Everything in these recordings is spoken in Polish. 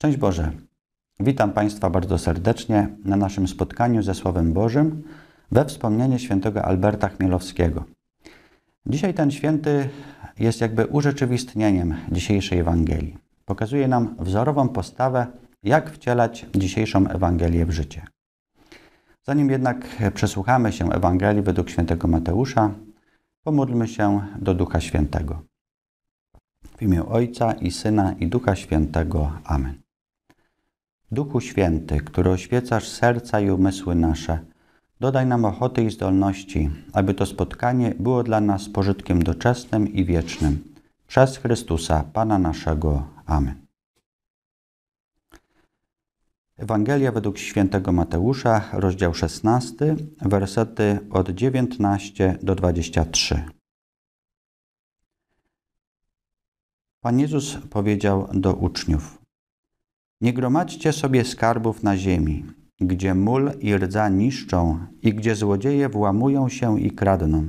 Szczęść Boże! Witam Państwa bardzo serdecznie na naszym spotkaniu ze Słowem Bożym we wspomnienie świętego Alberta Chmielowskiego. Dzisiaj ten święty jest jakby urzeczywistnieniem dzisiejszej Ewangelii. Pokazuje nam wzorową postawę, jak wcielać dzisiejszą Ewangelię w życie. Zanim jednak przesłuchamy się Ewangelii według świętego Mateusza, pomódlmy się do Ducha Świętego. W imię Ojca i Syna i Ducha Świętego. Amen. Duchu Święty, który oświecasz serca i umysły nasze, dodaj nam ochoty i zdolności, aby to spotkanie było dla nas pożytkiem doczesnym i wiecznym. Przez Chrystusa, Pana naszego. Amen. Ewangelia według świętego Mateusza, rozdział 16, wersety od 19 do 23. Pan Jezus powiedział do uczniów – nie gromadźcie sobie skarbów na ziemi, gdzie mól i rdza niszczą i gdzie złodzieje włamują się i kradną.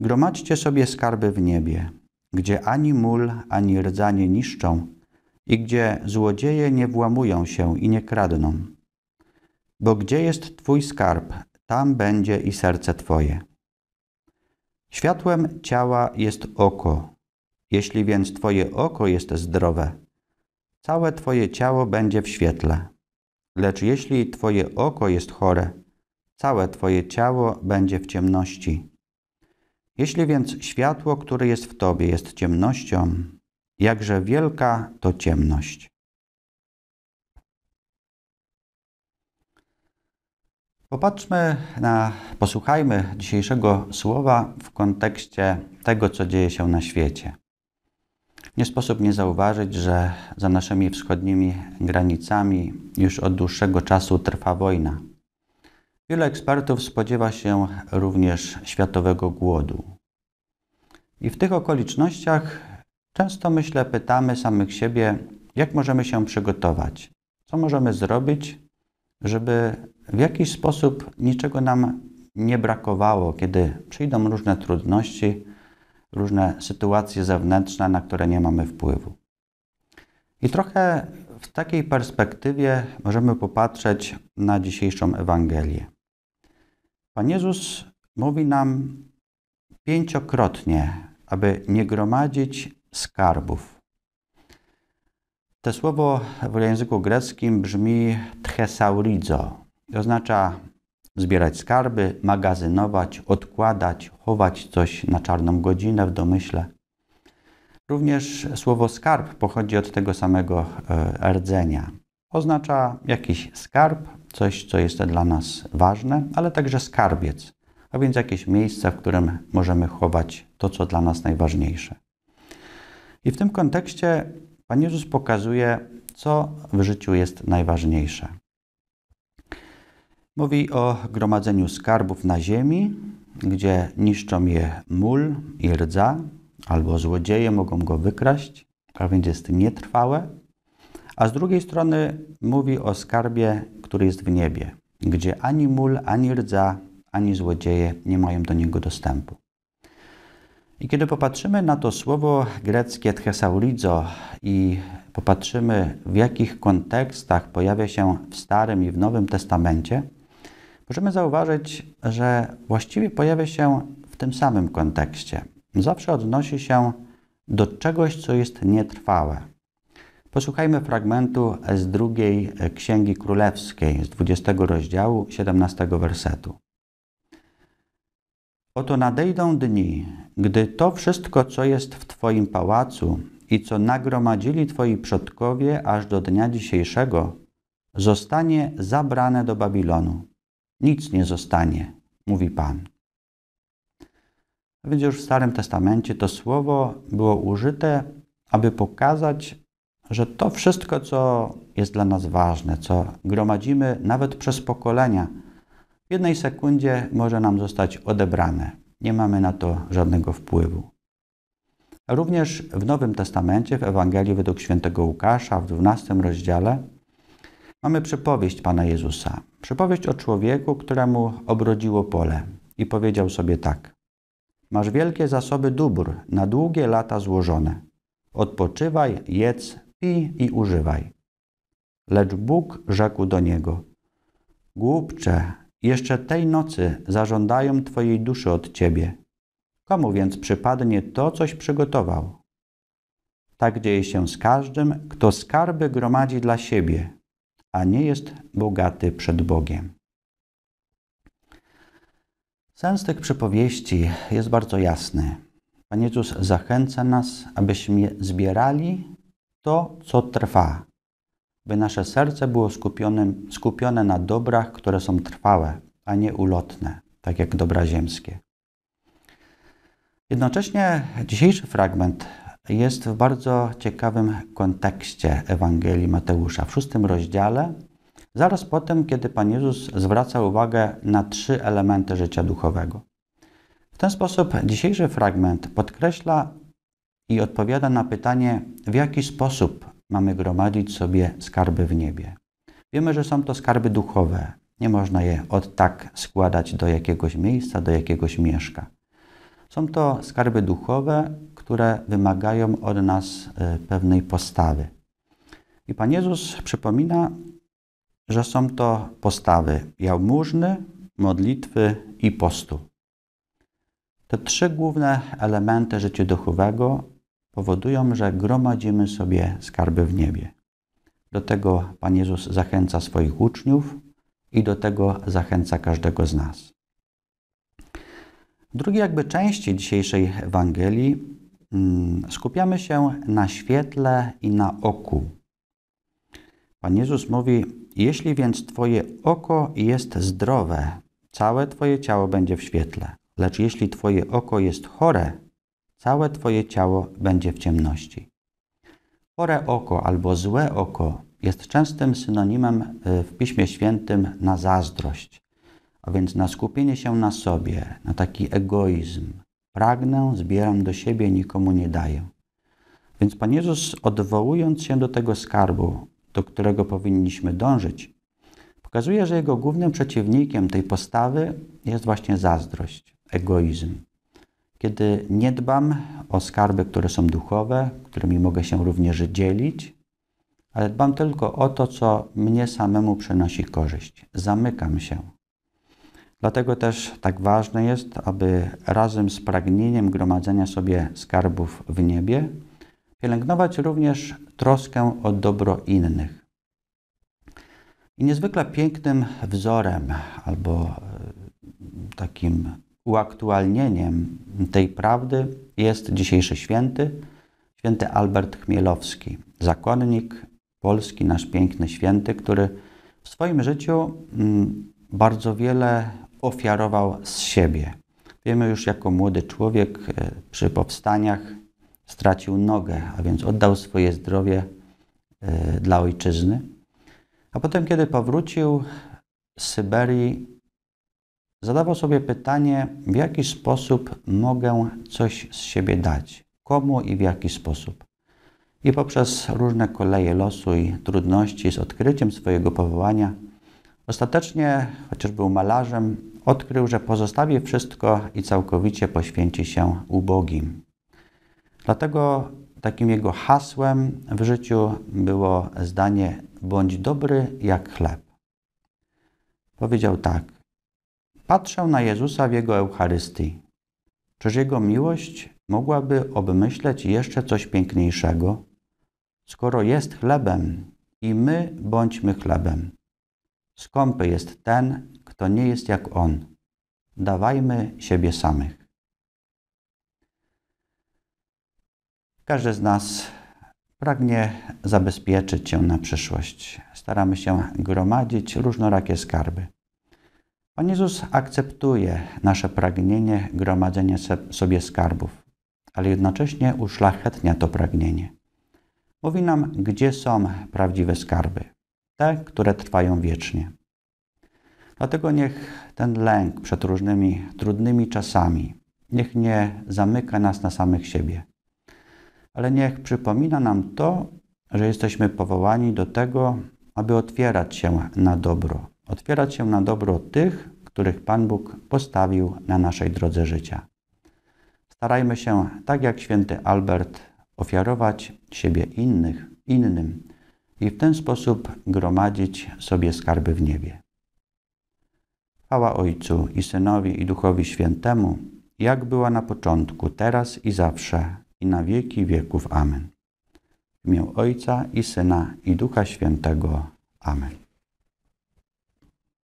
Gromadźcie sobie skarby w niebie, gdzie ani mól, ani rdza nie niszczą i gdzie złodzieje nie włamują się i nie kradną. Bo gdzie jest Twój skarb, tam będzie i serce Twoje. Światłem ciała jest oko. Jeśli więc Twoje oko jest zdrowe, całe Twoje ciało będzie w świetle. Lecz jeśli Twoje oko jest chore, całe Twoje ciało będzie w ciemności. Jeśli więc światło, które jest w Tobie, jest ciemnością, jakże wielka to ciemność. Popatrzmy na, posłuchajmy dzisiejszego słowa w kontekście tego, co dzieje się na świecie. Nie sposób nie zauważyć, że za naszymi wschodnimi granicami już od dłuższego czasu trwa wojna. Wielu ekspertów spodziewa się również światowego głodu. I w tych okolicznościach często myślę, pytamy samych siebie, jak możemy się przygotować, co możemy zrobić, żeby w jakiś sposób niczego nam nie brakowało, kiedy przyjdą różne trudności, różne sytuacje zewnętrzne, na które nie mamy wpływu. I trochę w takiej perspektywie możemy popatrzeć na dzisiejszą Ewangelię. Pan Jezus mówi nam pięciokrotnie, aby nie gromadzić skarbów. To słowo w języku greckim brzmi tchesaurizo. Oznacza zbierać skarby, magazynować, odkładać, chować coś na czarną godzinę w domyśle. Również słowo skarb pochodzi od tego samego e, rdzenia. Oznacza jakiś skarb, coś, co jest dla nas ważne, ale także skarbiec, a więc jakieś miejsce, w którym możemy chować to, co dla nas najważniejsze. I w tym kontekście Pan Jezus pokazuje, co w życiu jest najważniejsze. Mówi o gromadzeniu skarbów na ziemi, gdzie niszczą je mól i rdza, albo złodzieje mogą go wykraść, a więc jest nietrwałe. A z drugiej strony mówi o skarbie, który jest w niebie, gdzie ani mól, ani rdza, ani złodzieje nie mają do niego dostępu. I kiedy popatrzymy na to słowo greckie thesaurizo i popatrzymy w jakich kontekstach pojawia się w Starym i w Nowym Testamencie, możemy zauważyć, że właściwie pojawia się w tym samym kontekście. Zawsze odnosi się do czegoś, co jest nietrwałe. Posłuchajmy fragmentu z drugiej e, Księgi Królewskiej, z 20 rozdziału, 17 wersetu. Oto nadejdą dni, gdy to wszystko, co jest w Twoim pałacu i co nagromadzili Twoi przodkowie aż do dnia dzisiejszego, zostanie zabrane do Babilonu. Nic nie zostanie, mówi Pan. Więc już w Starym Testamencie to słowo było użyte, aby pokazać, że to wszystko, co jest dla nas ważne, co gromadzimy nawet przez pokolenia, w jednej sekundzie może nam zostać odebrane. Nie mamy na to żadnego wpływu. Również w Nowym Testamencie, w Ewangelii według świętego Łukasza, w 12 rozdziale, Mamy przypowieść Pana Jezusa. Przypowieść o człowieku, któremu obrodziło pole i powiedział sobie tak. Masz wielkie zasoby dóbr, na długie lata złożone. Odpoczywaj, jedz, pij i używaj. Lecz Bóg rzekł do niego: Głupcze, jeszcze tej nocy zażądają Twojej duszy od Ciebie. Komu więc przypadnie to, coś przygotował? Tak dzieje się z każdym, kto skarby gromadzi dla siebie, a nie jest bogaty przed Bogiem. Sens tych przypowieści jest bardzo jasny. Pan Jezus zachęca nas, abyśmy zbierali to, co trwa, by nasze serce było skupione, skupione na dobrach, które są trwałe, a nie ulotne, tak jak dobra ziemskie. Jednocześnie dzisiejszy fragment jest w bardzo ciekawym kontekście Ewangelii Mateusza. W szóstym rozdziale, zaraz potem, kiedy Pan Jezus zwraca uwagę na trzy elementy życia duchowego. W ten sposób dzisiejszy fragment podkreśla i odpowiada na pytanie, w jaki sposób mamy gromadzić sobie skarby w niebie. Wiemy, że są to skarby duchowe. Nie można je od tak składać do jakiegoś miejsca, do jakiegoś mieszka. Są to skarby duchowe, które wymagają od nas y, pewnej postawy. I Pan Jezus przypomina, że są to postawy jałmużny, modlitwy i postu. Te trzy główne elementy życia duchowego powodują, że gromadzimy sobie skarby w niebie. Do tego Pan Jezus zachęca swoich uczniów i do tego zachęca każdego z nas. W drugiej jakby części dzisiejszej Ewangelii Mm, skupiamy się na świetle i na oku. Pan Jezus mówi: Jeśli więc Twoje oko jest zdrowe, całe Twoje ciało będzie w świetle. Lecz jeśli Twoje oko jest chore, całe Twoje ciało będzie w ciemności. Chore oko albo złe oko jest częstym synonimem y, w Piśmie Świętym na zazdrość, a więc na skupienie się na sobie, na taki egoizm, Pragnę, zbieram do siebie, nikomu nie daję. Więc Pan Jezus, odwołując się do tego skarbu, do którego powinniśmy dążyć, pokazuje, że jego głównym przeciwnikiem tej postawy jest właśnie zazdrość, egoizm. Kiedy nie dbam o skarby, które są duchowe, którymi mogę się również dzielić, ale dbam tylko o to, co mnie samemu przynosi korzyść. Zamykam się, Dlatego też tak ważne jest, aby razem z pragnieniem gromadzenia sobie skarbów w niebie, pielęgnować również troskę o dobro innych. I niezwykle pięknym wzorem albo e, takim uaktualnieniem tej prawdy jest dzisiejszy święty, święty Albert Chmielowski, zakonnik polski, nasz piękny święty, który w swoim życiu mm, bardzo wiele ofiarował z siebie. Wiemy już, jako młody człowiek e, przy powstaniach stracił nogę, a więc oddał swoje zdrowie e, dla ojczyzny. A potem, kiedy powrócił z Syberii, zadawał sobie pytanie, w jaki sposób mogę coś z siebie dać, komu i w jaki sposób. I poprzez różne koleje losu i trudności z odkryciem swojego powołania, ostatecznie, chociaż był malarzem, odkrył, że pozostawi wszystko i całkowicie poświęci się ubogim. Dlatego takim jego hasłem w życiu było zdanie: bądź dobry jak chleb. Powiedział tak: Patrzę na Jezusa w jego Eucharystii. Czyż jego miłość mogłaby obmyśleć jeszcze coś piękniejszego? Skoro jest chlebem, i my bądźmy chlebem. Skąpy jest ten, to nie jest jak On. Dawajmy siebie samych. Każdy z nas pragnie zabezpieczyć się na przyszłość. Staramy się gromadzić różnorakie skarby. Pan Jezus akceptuje nasze pragnienie gromadzenia sobie skarbów, ale jednocześnie uszlachetnia to pragnienie. Mówi nam, gdzie są prawdziwe skarby, te, które trwają wiecznie. Dlatego niech ten lęk przed różnymi trudnymi czasami, niech nie zamyka nas na samych siebie, ale niech przypomina nam to, że jesteśmy powołani do tego, aby otwierać się na dobro, otwierać się na dobro tych, których Pan Bóg postawił na naszej drodze życia. Starajmy się, tak jak święty Albert, ofiarować siebie innych, innym i w ten sposób gromadzić sobie skarby w niebie. Chwała Ojcu i Synowi i Duchowi Świętemu, jak była na początku, teraz i zawsze, i na wieki wieków. Amen. W imię Ojca i Syna i Ducha Świętego. Amen.